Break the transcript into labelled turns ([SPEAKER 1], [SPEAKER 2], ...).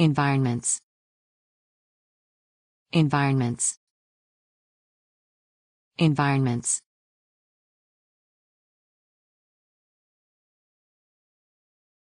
[SPEAKER 1] environments environments environments